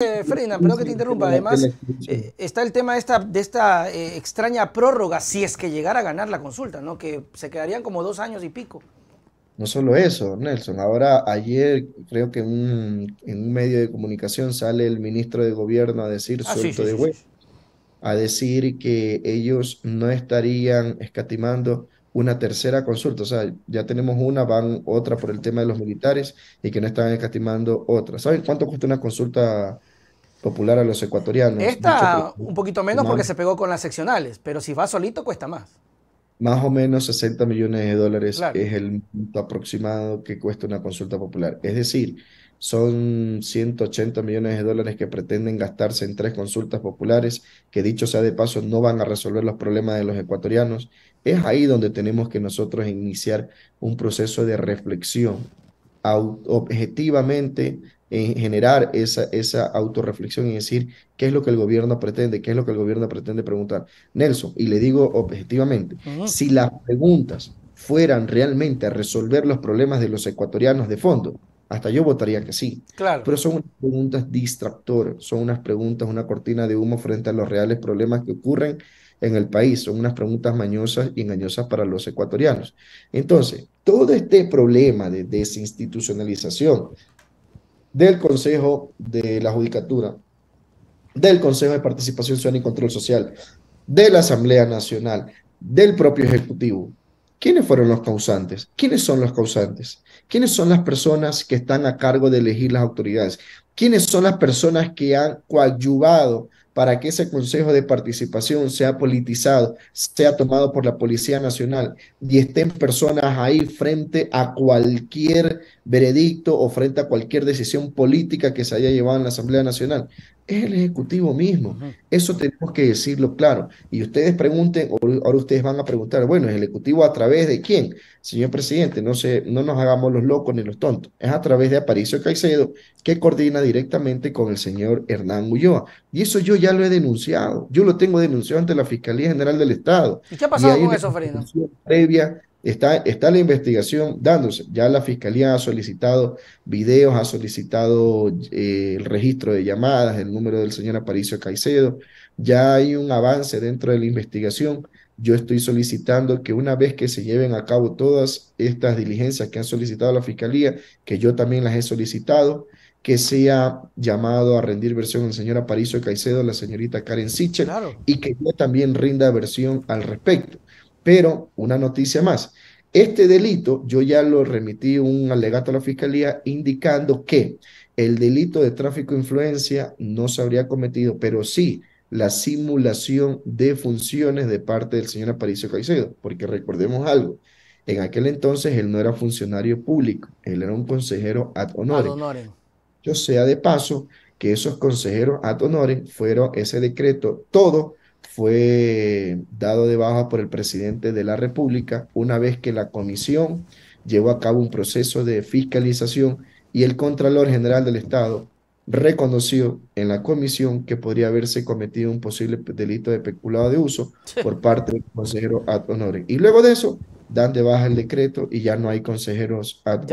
Eh, Ferdinand, perdón que te interrumpa. Además, eh, está el tema de esta, eh, extraña prórroga, si es que llegara a ganar la consulta, ¿no? Que se quedarían como dos años y pico. No solo eso, Nelson. Ahora, ayer creo que en un, medio de comunicación sale el ministro de Gobierno a decir ah, suelto de huevo, a decir que ellos no estarían escatimando una tercera consulta. O sea, ya tenemos una, van otra por el tema de los militares y que no están escatimando otra. ¿Saben cuánto cuesta una consulta? popular a los ecuatorianos. Esta un poquito menos porque se pegó con las seccionales, pero si va solito cuesta más. Más o menos 60 millones de dólares es el aproximado que cuesta una consulta popular. Es decir, son 180 millones de dólares que pretenden gastarse en tres consultas populares, que dicho sea de paso, no van a resolver los problemas de los ecuatorianos. Es ahí donde tenemos que nosotros iniciar un proceso de reflexión objetivamente en generar esa, esa autorreflexión y decir qué es lo que el gobierno pretende, qué es lo que el gobierno pretende preguntar. Nelson, y le digo objetivamente, si las preguntas fueran realmente a resolver los problemas de los ecuatorianos de fondo, hasta yo votaría que sí. Claro. Pero son unas preguntas distractoras, son unas preguntas, una cortina de humo frente a los reales problemas que ocurren en el país, son unas preguntas mañosas y engañosas para los ecuatorianos. Entonces, todo este problema de desinstitucionalización del Consejo de la Judicatura, del Consejo de Participación Ciudadana y Control Social, de la Asamblea Nacional, del propio Ejecutivo. ¿Quiénes fueron los causantes? ¿Quiénes son los causantes? ¿Quiénes son las personas que están a cargo de elegir las autoridades? ¿Quiénes son las personas que han coadyuvado para que ese Consejo de Participación sea politizado, sea tomado por la Policía Nacional y estén personas ahí frente a cualquier veredicto o frente a cualquier decisión política que se haya llevado en la Asamblea Nacional es el Ejecutivo mismo. Eso tenemos que decirlo claro. Y ustedes pregunten, ahora ustedes van a preguntar, bueno, ¿el Ejecutivo a través de quién? Señor presidente, no, se, no nos hagamos los locos ni los tontos. Es a través de Aparicio Caicedo, que coordina directamente con el señor Hernán Ulloa. Y eso yo ya lo he denunciado. Yo lo tengo denunciado ante la Fiscalía General del Estado. ¿Y qué ha pasado con eso, Está, está la investigación dándose. Ya la fiscalía ha solicitado videos, ha solicitado eh, el registro de llamadas, el número del señor Aparicio Caicedo. Ya hay un avance dentro de la investigación. Yo estoy solicitando que una vez que se lleven a cabo todas estas diligencias que han solicitado la fiscalía, que yo también las he solicitado, que sea llamado a rendir versión el señor Aparicio Caicedo, la señorita Karen Sichel, y que yo también rinda versión al respecto. Pero una noticia más. Este delito, yo ya lo remití un alegato a la fiscalía indicando que el delito de tráfico de influencia no se habría cometido, pero sí la simulación de funciones de parte del señor Aparicio Caicedo, porque recordemos algo, en aquel entonces él no era funcionario público, él era un consejero ad honorem. Yo sea de paso que esos consejeros ad honorem fueron ese decreto, todo fue dado de baja por el presidente de la República una vez que la comisión llevó a cabo un proceso de fiscalización y el Contralor General del Estado reconoció en la comisión que podría haberse cometido un posible delito de peculado de uso por parte del consejero ad Y luego de eso, dan de baja el decreto y ya no hay consejeros ad